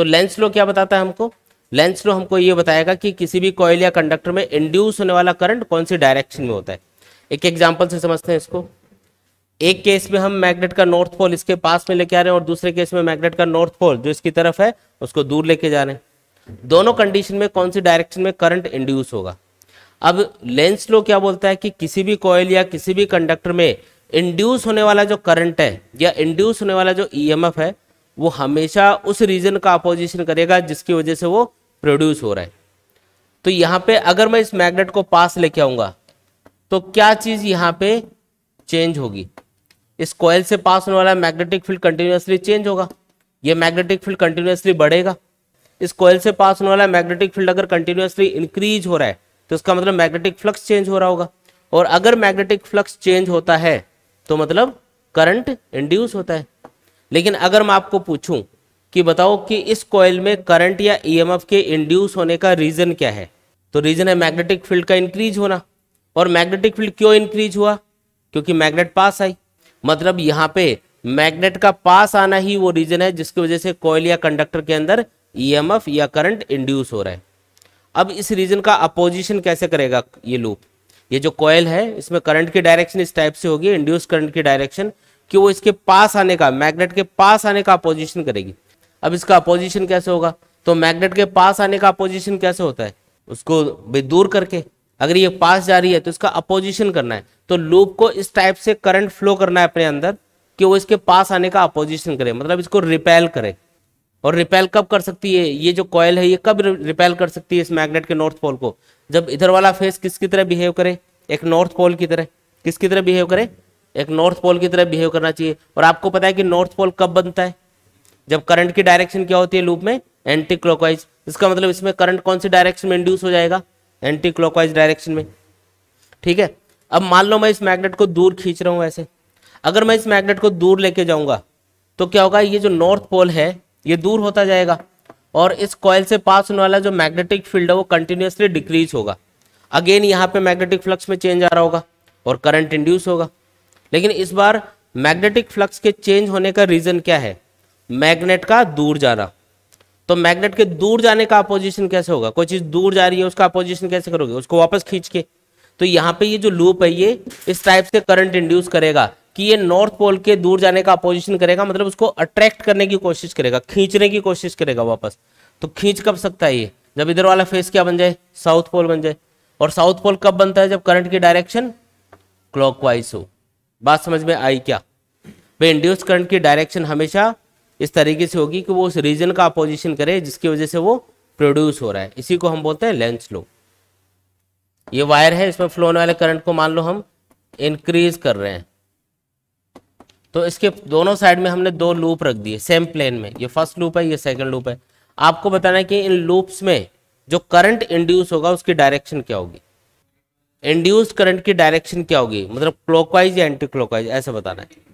तो लेंस लो क्या बताता है हमको लेंस लो हमको ये बताएगा कि किसी भी कॉयल या कंडक्टर में इंड्यूस होने वाला करंट कौन सी डायरेक्शन में होता है एक एग्जाम्पल से समझते हैं इसको एक केस में हम मैग्नेट का नॉर्थ पोल इसके पास में लेके आ रहे हैं और दूसरे केस में मैग्नेट का नॉर्थ पोल जो इसकी तरफ है उसको दूर लेके जा रहे हैं दोनों कंडीशन में कौन सी डायरेक्शन में करंट इंड्यूस होगा अब लेंस लो क्या बोलता है कि किसी भी कॉयल या किसी भी कंडक्टर में इंड्यूस होने वाला जो करंट है या इंड्यूस होने वाला जो ई e है वो हमेशा उस रीजन का अपोजिशन करेगा जिसकी वजह से वो प्रोड्यूस हो रहा है तो यहाँ पे अगर मैं इस मैग्नेट को पास लेके आऊंगा तो क्या चीज यहाँ पे चेंज होगी इस कॉयल से पास होने वाला मैग्नेटिक फील्ड कंटिन्यूसली चेंज होगा ये मैग्नेटिक फील्ड कंटिन्यूसली बढ़ेगा इस कॉयल से पास होने वाला मैग्नेटिक फील्ड अगर कंटिन्यूसली इंक्रीज हो रहा है तो इसका मतलब मैग्नेटिक फ्लक्स चेंज हो रहा होगा और अगर मैग्नेटिक फ्लक्स चेंज होता है तो मतलब करंट इंड्यूस होता है लेकिन अगर मैं आपको पूछूं कि बताओ कि इस कॉयल में करंट या ईएमएफ e के इंड्यूस होने का रीज़न क्या है तो रीज़न है मैग्नेटिक फील्ड का इंक्रीज होना और मैग्नेटिक फील्ड क्यों इंक्रीज हुआ क्योंकि मैग्नेट पास आई मतलब यहाँ पे मैग्नेट का पास आना ही वो रीज़न है जिसकी वजह से कॉयल या कंडक्टर के अंदर ईएमएफ e या करंट इंड्यूस हो रहा है अब इस रीज़न का अपोजिशन कैसे करेगा ये लूप ये जो कॉयल है इसमें करंट की डायरेक्शन इस टाइप से होगी इंड्यूस करंट की डायरेक्शन कि वो इसके पास आने का मैग्नेट के पास आने का अपोजिशन करेगी अब इसका अपोजिशन कैसे होगा तो मैग्नेट के पास आने का अपोजिशन कैसे होता है उसको दूर करके अगर ये पास जा रही है तो इसका अपोजिशन करना है तो लूप को इस टाइप से करंट फ्लो करना है अपने अंदर कि वो इसके पास आने का अपोजिशन करे मतलब इसको रिपेल करे और रिपेल कब कर सकती है ये जो कॉयल है ये कब रिपेल कर सकती है इस मैग्नेट के नॉर्थ पोल को जब इधर वाला फेस किसकी तरह बिहेव करे एक नॉर्थ पोल की तरह किसकी तरह बिहेव करे एक नॉर्थ पोल की तरह बिहेव करना चाहिए और आपको पता है कि नॉर्थ पोल कब बनता है जब करंट की डायरेक्शन क्या होती है लूप में एंटी क्लॉकवाइज इसका मतलब इसमें करंट कौन सी डायरेक्शन में इंड्यूस हो जाएगा एंटी क्लॉकवाइज डायरेक्शन में ठीक है अब मान लो मैं इस मैग्नेट को दूर खींच रहा हूँ ऐसे अगर मैं इस मैग्नेट को दूर लेके जाऊंगा तो क्या होगा ये जो नॉर्थ पोल है ये दूर होता जाएगा और इस कॉयल से पास होने वाला जो मैग्नेटिक फील्ड है वो कंटिन्यूसली डिक्रीज होगा अगेन यहाँ पे मैग्नेटिक फ्लक्स में चेंज आ रहा होगा और करंट इंड्यूस होगा लेकिन इस बार मैग्नेटिक फ्लक्स के चेंज होने का रीजन क्या है मैग्नेट का दूर जाना तो मैग्नेट के दूर जाने का अपोजिशन कैसे होगा कोई चीज दूर जा रही है उसका अपोजिशन कैसे करोगे उसको वापस खींच के तो यहाँ पे ये जो लूप है ये इस टाइप से करंट इंड्यूस करेगा कि ये नॉर्थ पोल के दूर जाने का अपोजिशन करेगा मतलब उसको अट्रैक्ट करने की कोशिश करेगा खींचने की कोशिश करेगा वापस तो खींच कब सकता है ये जब इधर वाला फेस क्या बन जाए साउथ पोल बन जाए और साउथ पोल कब बनता है जब करंट की डायरेक्शन क्लॉकवाइज हो बात समझ में आई क्या वे इंड्यूस करंट की डायरेक्शन हमेशा इस तरीके से होगी कि वो उस रीजन का अपोजिशन करे जिसकी वजह से वो प्रोड्यूस हो रहा है इसी को हम बोलते हैं लेंस लो ये वायर है इसमें फ्लो होने वाले करंट को मान लो हम इंक्रीज कर रहे हैं तो इसके दोनों साइड में हमने दो लूप रख दिए सेम प्लेन में ये फर्स्ट लूप है ये सेकंड लूप है आपको बताना है कि इन लूप्स में जो करंट इंड्यूस होगा उसकी डायरेक्शन क्या होगी इंड्यूस करंट की डायरेक्शन क्या होगी मतलब क्लॉकवाइज या एंटी क्लॉकवाइज ऐसा बताना है